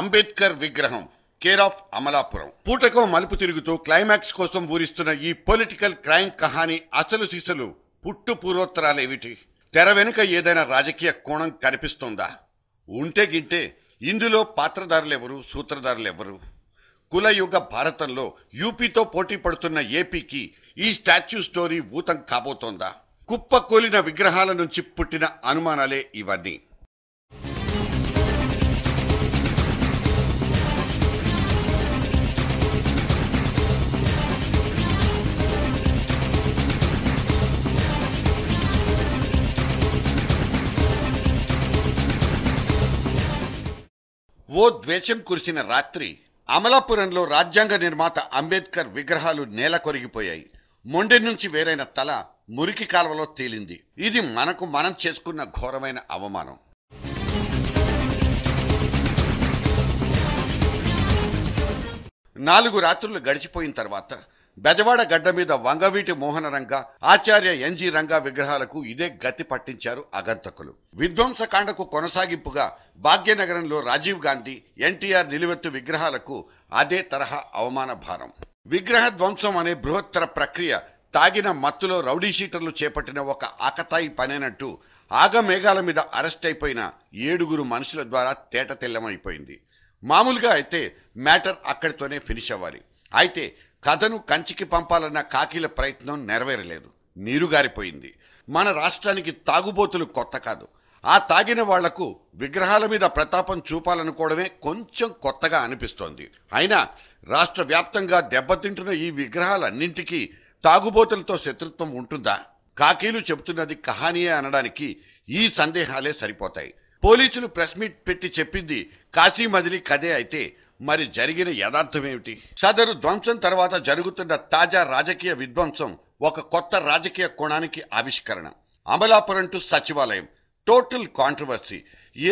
అంబేద్కర్ విగ్రహం care of Amalapuram పూటకం మలుపు తిరుగుతూ క్లైమాక్స్ కోసం ఊరిస్తున్న ఈ పొలిటికల్ క్రైమ్ కహాని అసలు సీసలు పుట్టు పూర్వోత్తరాలేమిటి తెర వెనుక ఏదైనా రాజకీయ కోణం కనిపిస్తుందా ఉంటే గింటే ఇందులో పాత్రదారులెవరు సూత్రధారులెవరు కులయుగ భారతంలో యూపీతో పోటీ పడుతున్న ఏపీకి ఈ స్టాచ్యూ స్టోరీ ఊతం కాబోతోందా కుప్పకూలిన విగ్రహాల నుంచి పుట్టిన అనుమానాలే ఇవన్నీ ఓ ద్వేషం కురిసిన రాత్రి అమలాపురంలో రాజ్యాంగ నిర్మాత అంబేద్కర్ విగ్రహాలు నేల కొరిగిపోయాయి మొండి నుంచి వేరైన తల మురికి కాలువలో తేలింది ఇది మనకు మనం చేసుకున్న ఘోరమైన అవమానం నాలుగు రాత్రులు గడిచిపోయిన తర్వాత బెజవాడ గడ్డ మీద వంగవీటి రంగ ఆచార్య ఎన్జి రంగ విగ్రహాలకు ఇదే గతి పట్టించారు అగంతకులు విధ్వంసకాండకు కొనసాగింపుగా భాగ్యనగరంలో రాజీవ్ గాంధీ ఎన్టీఆర్ నిలువెత్తు విగ్రహాలకు అదే తరహా అవమాన భారం విగ్రహ ధ్వంసం అనే బృహత్తర ప్రక్రియ తాగిన మత్తులో రౌడీషీటర్లు చేపట్టిన ఒక ఆకతాయి పనేనట్టు ఆగమేఘాల మీద అరెస్ట్ అయిపోయిన ఏడుగురు మనుషుల ద్వారా తేట తెల్లమైపోయింది మామూలుగా అయితే మ్యాటర్ అక్కడితోనే ఫినిష్ అవ్వాలి అయితే కథను కంచికి పంపాలన్న కాకిల ప్రయత్నం నెరవేరలేదు నీరుగారిపోయింది మన రాష్ట్రానికి తాగుబోతులు కొత్త కాదు ఆ తాగిన వాళ్లకు విగ్రహాల మీద ప్రతాపం చూపాలనుకోవడమే కొంచెం కొత్తగా అనిపిస్తోంది అయినా రాష్ట్ర వ్యాప్తంగా దెబ్బతింటున్న ఈ విగ్రహాలన్నింటికీ తాగుబోతులతో శత్రుత్వం ఉంటుందా కాకీలు చెబుతున్నది కహానీయే అనడానికి ఈ సందేహాలే సరిపోతాయి పోలీసులు ప్రెస్ మీట్ పెట్టి చెప్పింది కాశీ మదిలి కదే అయితే మరి జరిగిన యథార్థమేమిటి సదరు ధ్వంసం తర్వాత జరుగుతున్న తాజా రాజకీయ విధ్వంసం ఒక కొత్త రాజకీయ కోణానికి ఆవిష్కరణ అమలాపురం టు సచివాలయం టోటల్ కాంట్రవర్సీ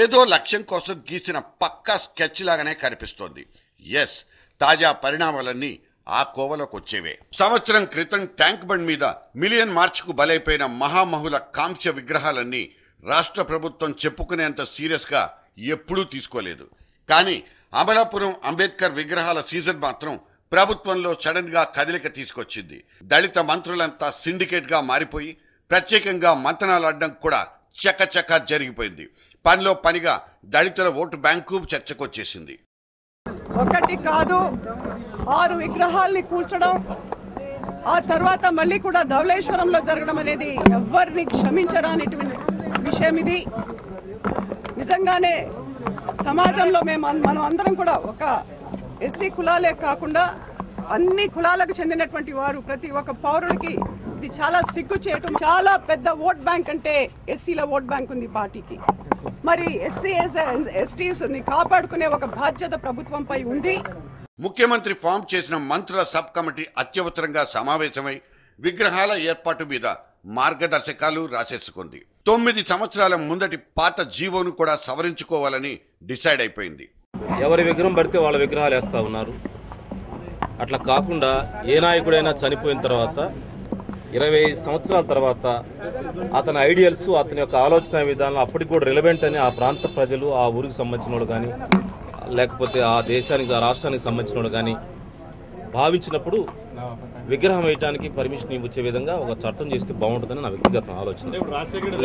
ఏదో లక్ష్యం కోసం గీసిన పక్కా స్కెచ్ లాగానే కనిపిస్తోంది ఎస్ తాజా పరిణామాలన్నీ ఆ కోవలోకి వచ్చేవే సంవత్సరం క్రితం ట్యాంక్ బండ్ మీద మిలియన్ మార్చ్కు బలైపోయిన మహామహుల కాంస్య విగ్రహాలన్నీ రాష్ట్ర ప్రభుత్వం చెప్పుకునేంత సీరియస్గా ఎప్పుడూ తీసుకోలేదు కానీ అమలాపురం అంబేద్కర్ విగ్రహాల సీజన్ మాత్రం ప్రభుత్వంలో సడన్ గా కదలిక తీసుకొచ్చింది దళిత మంత్రులంతా సిండికేట్ గా మారిపోయి ప్రత్యేకంగా అడ్డం కూడా చకచక జరిగిపోయింది పనిలో పనిగా దళితుల ఓటు బ్యాంకు చర్చకొచ్చేసింది ఒకటి కాదు ఆరు విగ్రహాల్ని కూల్చడం ఆ తర్వాత మళ్ళీ కూడా ధవళేశ్వరంలో జరగడం అనేది ఎవరిని క్షమించరా అనేటువంటి విషయం ఇది నిజంగానే సమాజంలో మేము మనం అందరం కూడా ఒక ఎస్సీ కులాలే కాకుండా అన్ని కులాలకు చెందినటువంటి వారు ప్రతి ఒక్క పౌరుడికి ఇది చాలా సిగ్గు చేయటం చాలా పెద్ద ఓట్ బ్యాంక్ అంటే ఎస్సీల ఓట్ బ్యాంక్ ఉంది పార్టీకి మరి ఎస్సీ ఎస్టీస్ ని కాపాడుకునే ఒక బాధ్యత ప్రభుత్వంపై ఉంది ముఖ్యమంత్రి ఫామ్ చేసిన మంత్రుల సబ్ కమిటీ అత్యవసరంగా సమావేశమై విగ్రహాల ఏర్పాటు మీద మార్గదర్శకాలు రాసేసుకుంది తొమ్మిది సంవత్సరాల ముందటి పాత జీవోను కూడా సవరించుకోవాలని డిసైడ్ అయిపోయింది ఎవరి విగ్రహం పడితే వాళ్ళ విగ్రహాలు వేస్తా ఉన్నారు అట్లా కాకుండా ఏ నాయకుడైనా చనిపోయిన తర్వాత ఇరవై సంవత్సరాల తర్వాత అతని ఐడియల్స్ అతని యొక్క ఆలోచన విధానం అప్పటికి కూడా రిలవెంట్ అని ఆ ప్రాంత ప్రజలు ఆ ఊరికి సంబంధించిన వాళ్ళు కానీ లేకపోతే ఆ దేశానికి ఆ రాష్ట్రానికి సంబంధించిన వాళ్ళు కానీ భావించినప్పుడు విగ్రహం వేయడానికి పర్మిషన్ ఇవ్వచ్చే విధంగా ఒక చట్టం చేస్తే బాగుంటుందని నా వ్యక్తిగత ఆలోచన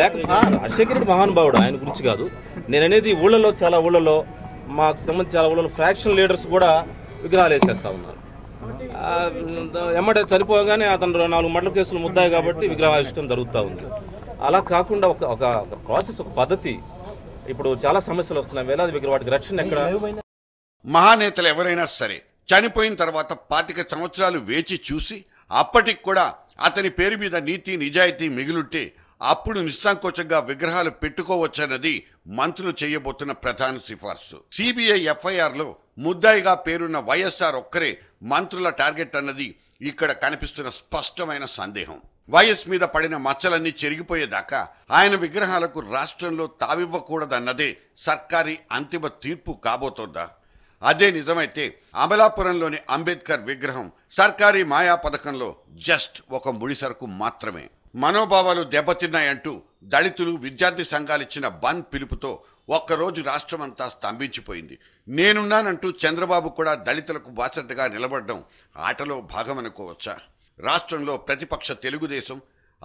లేక రాజశేఖర రెడ్డి మహానుభావుడు ఆయన గురించి కాదు నేను అనేది ఊళ్ళలో చాలా ఊళ్ళలో మాకు సంబంధించి చాలా ఊళ్ళలో ఫ్రాక్షన్ లీడర్స్ కూడా విగ్రహాలు వేసేస్తూ ఉన్నారు ఎమ్మటే చనిపోగానే అతను నాలుగు మండల కేసులు ముద్దాయి కాబట్టి ఇష్టం జరుగుతూ ఉంది అలా కాకుండా ఒక ఒక ప్రాసెస్ ఒక పద్ధతి ఇప్పుడు చాలా సమస్యలు వస్తున్నాయి వేలాది విగ్రహ వాటికి రక్షణ ఎక్కడ మహానేతలు ఎవరైనా సరే చనిపోయిన తర్వాత పాతిక సంవత్సరాలు వేచి చూసి అప్పటికి కూడా అతని పేరు మీద నీతి నిజాయితీ మిగులుంటే అప్పుడు నిస్సంకోచంగా విగ్రహాలు పెట్టుకోవచ్చన్నది మంత్రులు చేయబోతున్న ప్రధాన సిఫార్సు సిబిఐ ఎఫ్ఐఆర్లో ముద్దాయిగా పేరున్న వైఎస్ఆర్ ఒక్కరే మంత్రుల టార్గెట్ అన్నది ఇక్కడ కనిపిస్తున్న స్పష్టమైన సందేహం వైఎస్ మీద పడిన మచ్చలన్నీ చెరిగిపోయేదాకా ఆయన విగ్రహాలకు రాష్ట్రంలో తావివ్వకూడదన్నదే సర్కారి అంతిమ తీర్పు కాబోతోందా అదే నిజమైతే అమలాపురంలోని అంబేద్కర్ విగ్రహం సర్కారీ మాయా పథకంలో జస్ట్ ఒక ముడిసరుకు మాత్రమే మనోభావాలు దెబ్బతిన్నాయంటూ దళితులు విద్యార్థి సంఘాలిచ్చిన బంద్ పిలుపుతో ఒక్కరోజు రాష్ట్రమంతా స్తంభించిపోయింది నేనున్నానంటూ చంద్రబాబు కూడా దళితులకు బాసటగా నిలబడడం ఆటలో భాగమనుకోవచ్చా రాష్ట్రంలో ప్రతిపక్ష తెలుగుదేశం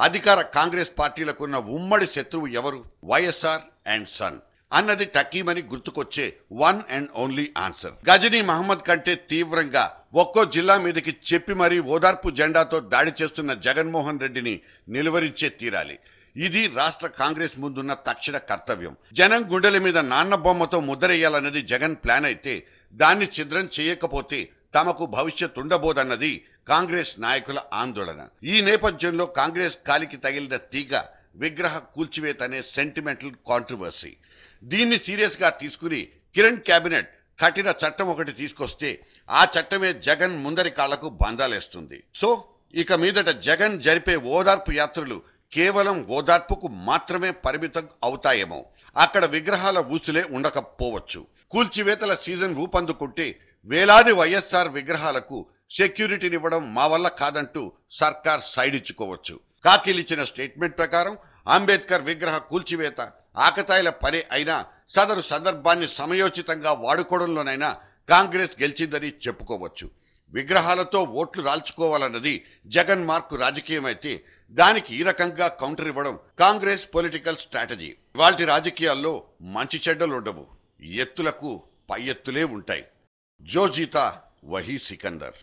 అధికార కాంగ్రెస్ పార్టీలకున్న ఉమ్మడి శత్రువు ఎవరు వైఎస్ఆర్ అండ్ సన్ అన్నది టకీమని గుర్తుకొచ్చే one and only answer Ghazni Mohammad కంటే తీవ్రంగా ఒక్కో జిల్లా మీదకి చెప్పి మరీ ఓదార్పు జెండాతో దాడి చేస్తున్న జగన్మోహన్ రెడ్డిని నిలువరించే తీరాలి ఇది రాష్ట్ర కాంగ్రెస్ ముందున్న తక్షణ కర్తవ్యం జనం గుండెల మీద నాన్న బొమ్మతో ముద్రయ్యాలన్నది జగన్ ప్లాన్ అయితే దాన్ని ఛిద్రం చేయకపోతే తమకు భవిష్యత్ ఉండబోదన్నది కాంగ్రెస్ నాయకుల ఆందోళన ఈ నేపథ్యంలో కాంగ్రెస్ కాలికి తగిలిన తీగ విగ్రహ కూల్చివేతనే సెంటిమెంటల్ కాంట్రవర్సీ దీన్ని సీరియస్గా తీసుకుని కిరణ్ క్యాబినెట్ కఠిన చట్టం ఒకటి తీసుకొస్తే ఆ చట్టమే జగన్ ముందరి కాళ్లకు బంధాలేస్తుంది సో ఇక మీదట జగన్ జరిపే ఓదార్పు యాత్రలు కేవలం ఓదార్పుకు మాత్రమే పరిమితం అవుతాయేమో అక్కడ విగ్రహాల ఊసులే ఉండకపోవచ్చు కూల్చివేతల సీజన్ ఊపందుకుంటే వేలాది వైఎస్ఆర్ విగ్రహాలకు సెక్యూరిటీనివ్వడం మా వల్ల కాదంటూ సర్కార్ సైడ్ ఇచ్చుకోవచ్చు కాకిలిచ్చిన స్టేట్మెంట్ ప్రకారం అంబేద్కర్ విగ్రహ కూల్చివేత ఆకతాయిల పని అయినా సదరు సందర్భాన్ని సమయోచితంగా వాడుకోవడంలోనైనా కాంగ్రెస్ గెలిచిందని చెప్పుకోవచ్చు విగ్రహాలతో ఓట్లు రాల్చుకోవాలన్నది జగన్ మార్కు రాజకీయమైతే దానికి ఈ రకంగా కౌంటర్ ఇవ్వడం కాంగ్రెస్ పొలిటికల్ స్ట్రాటజీ వాటి రాజకీయాల్లో మంచి చెడ్డలు ఉండవు ఎత్తులకు పై ఎత్తులే ఉంటాయి జోజీతా వహీ సికందర్